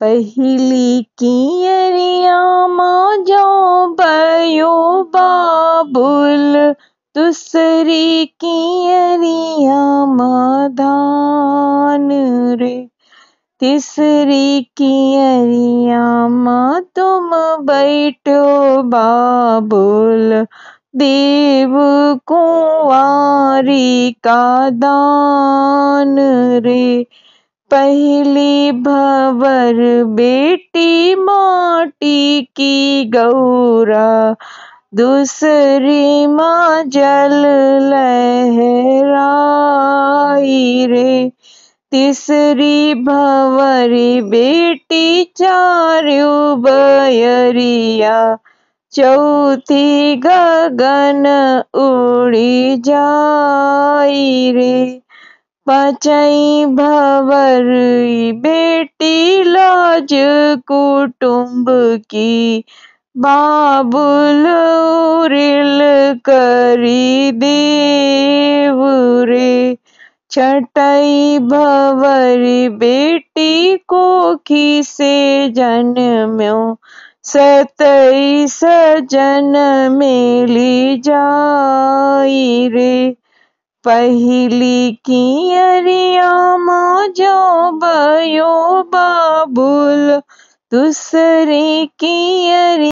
पहली कियरिया माँ जो बयो बाबुल दूसरी कियरिया म धान रे तीसरी कियरिया माँ तुम बैठो बाबुल देव कुँवारी का दान रे पहली भवर बेटी माटी की गौरा दूसरी माँ जल लहराई रे तीसरी भवरी बेटी चारु बयरिया चौथी गगन उड़ी जाई रे पचई भवर बेटी लाज कुटुम्ब की बाबुल रिल करी देव रे छटई भवरी बेटी को खी से जन्म्यो सतई सजन मिली जाई रे पहली अरिया माँ जो बयो बाबुल की अरिया